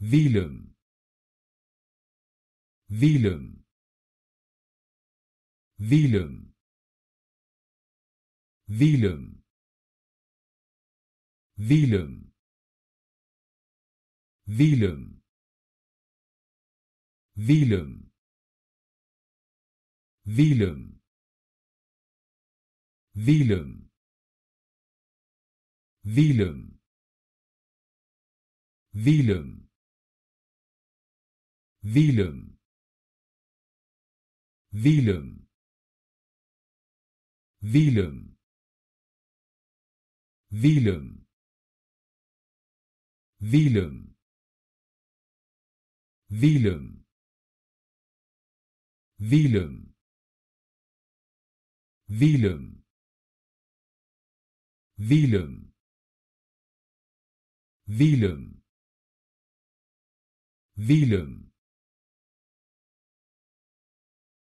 Vilum. Vilum. Vilum. Vilum. Vilum. Vilum. Vilum. Vilum. Vilum. Vilum. Vilum. Wählen. Wählen. Wählen. Wählen. Wählen. Wählen. Wählen. Wählen. Wählen. Wählen. Wählen.